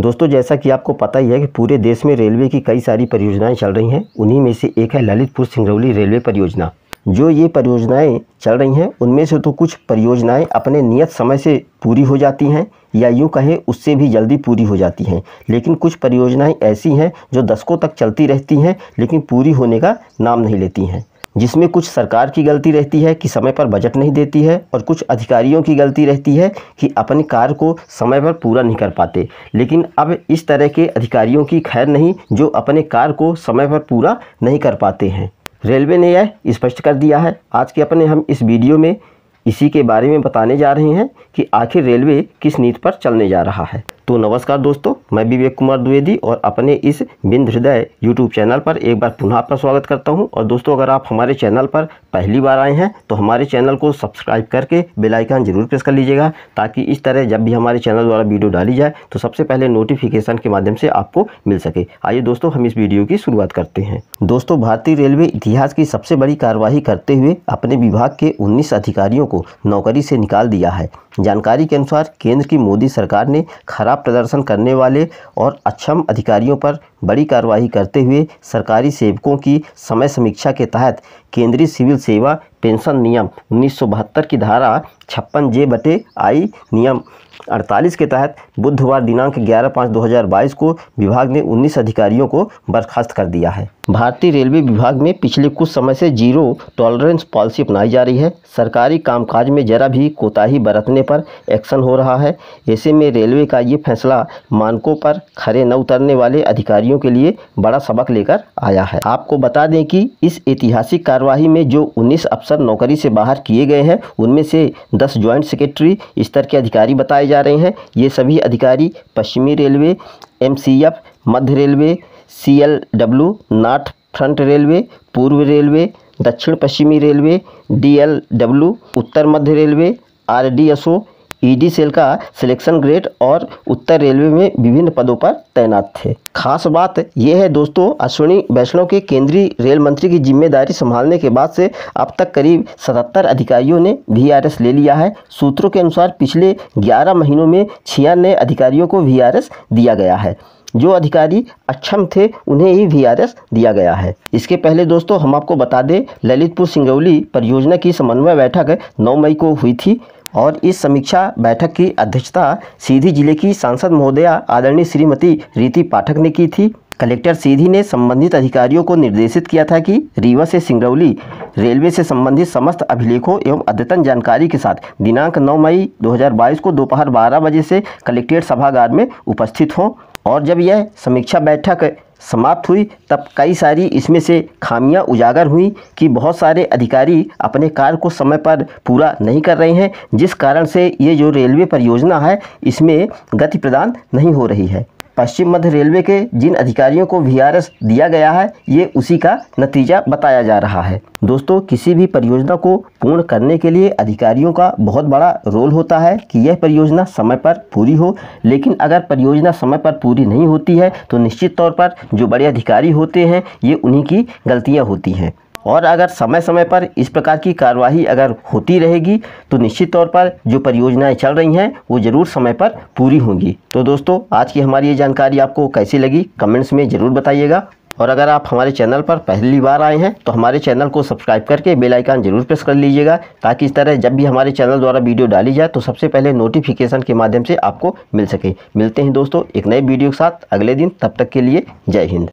दोस्तों जैसा कि आपको पता ही है कि पूरे देश में रेलवे की कई सारी परियोजनाएं चल रही हैं उन्हीं में से एक है ललितपुर सिंगरौली रेलवे परियोजना जो ये परियोजनाएं चल रही हैं उनमें से तो कुछ परियोजनाएं अपने नियत समय से पूरी हो जाती हैं या यूँ कहें उससे भी जल्दी पूरी हो जाती हैं लेकिन कुछ परियोजनाएं ऐसी हैं जो दशकों तक चलती रहती हैं लेकिन पूरी होने का नाम नहीं लेती हैं जिसमें कुछ सरकार की गलती रहती है कि समय पर बजट नहीं देती है और कुछ अधिकारियों की गलती रहती है कि अपने कार्य को समय पर पूरा नहीं कर पाते लेकिन अब इस तरह के अधिकारियों की खैर नहीं जो अपने कार्य को समय पर पूरा नहीं कर पाते हैं रेलवे ने यह स्पष्ट कर दिया है आज के अपने हम इस वीडियो में इसी के बारे में बताने जा रहे हैं कि आखिर रेलवे किस नीति पर चलने जा रहा है तो नमस्कार दोस्तों मैं विवेक कुमार द्विवेदी और अपने इस बिंद हृदय यूट्यूब चैनल पर एक बार पुनः आपका स्वागत करता हूं और दोस्तों अगर आप हमारे चैनल पर पहली बार आए हैं तो हमारे चैनल को सब्सक्राइब करके बेल आइकन जरूर प्रेस कर लीजिएगा ताकि इस तरह जब भी हमारे चैनल द्वारा वीडियो डाली जाए तो सबसे पहले नोटिफिकेशन के माध्यम से आपको मिल सके आइए दोस्तों हम इस वीडियो की शुरुआत करते हैं दोस्तों भारतीय रेलवे इतिहास की सबसे बड़ी कार्यवाही करते हुए अपने विभाग के उन्नीस अधिकारियों को नौकरी से निकाल दिया है जानकारी के अनुसार केंद्र की मोदी सरकार ने खराब प्रदर्शन करने वाले और अक्षम अधिकारियों पर बड़ी कार्रवाई करते हुए सरकारी सेवकों की समय समीक्षा के तहत केंद्रीय सिविल सेवा पेंशन नियम उन्नीस की धारा छप्पन जे बटे आई नियम 48 के तहत बुधवार दिनांक 11 पाँच 2022 को विभाग ने 19 अधिकारियों को बर्खास्त कर दिया है भारतीय रेलवे विभाग में पिछले कुछ समय से जीरो टॉलरेंस पॉलिसी अपनाई जा रही है सरकारी कामकाज में जरा भी कोताही बरतने पर एक्शन हो रहा है ऐसे में रेलवे का ये फैसला मानकों पर खरे न उतरने वाले अधिकारियों के लिए बड़ा सबक लेकर आया है आपको बता दें कि इस ऐतिहासिक कार्यवाही में जो उन्नीस अफसर अफसर नौकरी से बाहर किए गए हैं उनमें से दस ज्वाइंट सेक्रेटरी स्तर के अधिकारी बताए जा रहे हैं ये सभी अधिकारी पश्चिमी रेलवे एमसीएफ मध्य railway CLW north front railway पूर्व रेलवे दक्षिण पश्चिमी रेलवे डीएलडब्ल्यू उत्तर मध्य रेलवे आरडीएसओ ईडी सेल का सिलेक्शन ग्रेड और उत्तर रेलवे में विभिन्न पदों पर तैनात थे खास बात यह है दोस्तों अश्विनी वैष्णव के केंद्रीय रेल मंत्री की जिम्मेदारी संभालने के बाद से अब तक करीब 77 अधिकारियों ने वी ले लिया है सूत्रों के अनुसार पिछले 11 महीनों में छियानवे अधिकारियों को वी दिया गया है जो अधिकारी अक्षम थे उन्हें ही वी दिया गया है इसके पहले दोस्तों हम आपको बता दें ललितपुर सिंगौली परियोजना की समन्वय बैठक 9 मई को हुई थी और इस समीक्षा बैठक की अध्यक्षता सीधी जिले की सांसद महोदया आदरणीय श्रीमती रीति पाठक ने की थी कलेक्टर सीधी ने संबंधित अधिकारियों को निर्देशित किया था कि रीवा से सिंगरौली रेलवे से संबंधित समस्त अभिलेखों एवं अद्यतन जानकारी के साथ दिनांक 9 मई 2022 को दोपहर 12 बजे से कलेक्ट्रेट सभागार में उपस्थित हों और जब यह समीक्षा बैठक समाप्त हुई तब कई सारी इसमें से खामियां उजागर हुई कि बहुत सारे अधिकारी अपने कार्य को समय पर पूरा नहीं कर रहे हैं जिस कारण से ये जो रेलवे परियोजना है इसमें गति प्रदान नहीं हो रही है पश्चिम मध्य रेलवे के जिन अधिकारियों को वी दिया गया है ये उसी का नतीजा बताया जा रहा है दोस्तों किसी भी परियोजना को पूर्ण करने के लिए अधिकारियों का बहुत बड़ा रोल होता है कि यह परियोजना समय पर पूरी हो लेकिन अगर परियोजना समय पर पूरी नहीं होती है तो निश्चित तौर पर जो बड़े अधिकारी होते हैं ये उन्हीं की गलतियाँ होती हैं और अगर समय समय पर इस प्रकार की कार्यवाही अगर होती रहेगी तो निश्चित तौर पर जो परियोजनाएं चल रही हैं वो ज़रूर समय पर पूरी होंगी तो दोस्तों आज की हमारी ये जानकारी आपको कैसी लगी कमेंट्स में ज़रूर बताइएगा और अगर आप हमारे चैनल पर पहली बार आए हैं तो हमारे चैनल को सब्सक्राइब करके बेल आइकन जरूर प्रेस कर लीजिएगा ताकि इस तरह जब भी हमारे चैनल द्वारा वीडियो डाली जाए तो सबसे पहले नोटिफिकेशन के माध्यम से आपको मिल सके मिलते हैं दोस्तों एक नए वीडियो के साथ अगले दिन तब तक के लिए जय हिंद